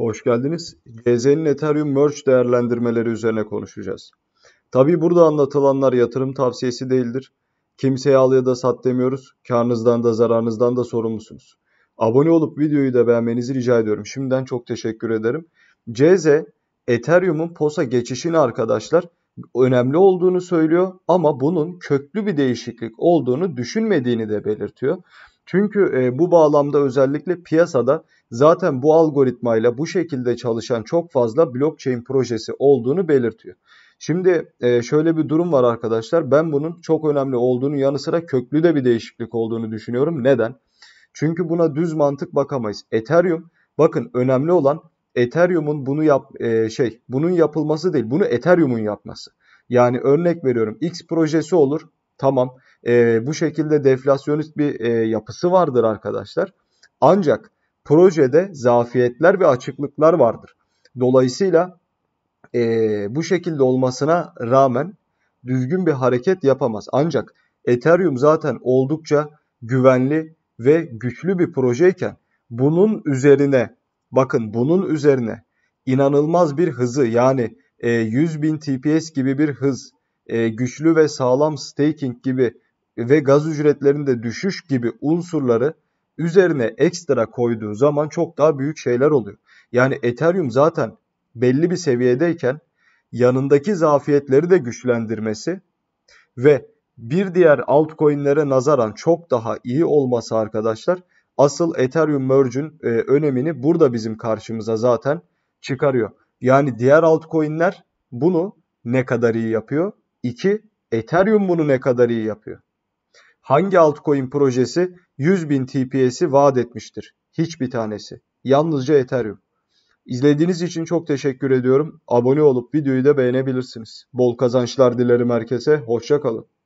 Hoş geldiniz. GZ'nin Ethereum Merge değerlendirmeleri üzerine konuşacağız. Tabi burada anlatılanlar yatırım tavsiyesi değildir. Kimseye al ya da sat demiyoruz. Karnınızdan da zararınızdan da sorumlusunuz. Abone olup videoyu da beğenmenizi rica ediyorum. Şimdiden çok teşekkür ederim. CZ Ethereum'un POS'a geçişini arkadaşlar önemli olduğunu söylüyor ama bunun köklü bir değişiklik olduğunu düşünmediğini de belirtiyor. Çünkü e, bu bağlamda özellikle piyasada zaten bu algoritmayla bu şekilde çalışan çok fazla blockchain projesi olduğunu belirtiyor. Şimdi e, şöyle bir durum var arkadaşlar. Ben bunun çok önemli olduğunu yanı sıra köklü de bir değişiklik olduğunu düşünüyorum. Neden? Çünkü buna düz mantık bakamayız. Ethereum bakın önemli olan Ethereum'un bunu yap e, şey bunun yapılması değil. Bunu Ethereum'un yapması. Yani örnek veriyorum X projesi olur. Tamam. E, bu şekilde deflasyonist bir e, yapısı vardır arkadaşlar. Ancak projede zafiyetler ve açıklıklar vardır. Dolayısıyla e, bu şekilde olmasına rağmen düzgün bir hareket yapamaz. Ancak Ethereum zaten oldukça güvenli ve güçlü bir projeyken bunun üzerine bakın bunun üzerine inanılmaz bir hızı yani e, 100.000 TPS gibi bir hız, e, güçlü ve sağlam staking gibi ve gaz ücretlerinde düşüş gibi unsurları üzerine ekstra koyduğu zaman çok daha büyük şeyler oluyor. Yani Ethereum zaten belli bir seviyedeyken yanındaki zafiyetleri de güçlendirmesi ve bir diğer altcoin'lere nazaran çok daha iyi olması arkadaşlar asıl Ethereum Merge'ün e, önemini burada bizim karşımıza zaten çıkarıyor. Yani diğer altcoin'ler bunu ne kadar iyi yapıyor? 2. Ethereum bunu ne kadar iyi yapıyor? Hangi altcoin projesi 100 bin TPS'i vaat etmiştir? Hiçbir tanesi. Yalnızca Ethereum. İzlediğiniz için çok teşekkür ediyorum. Abone olup videoyu da beğenebilirsiniz. Bol kazançlar dilerim herkese. Hoşçakalın.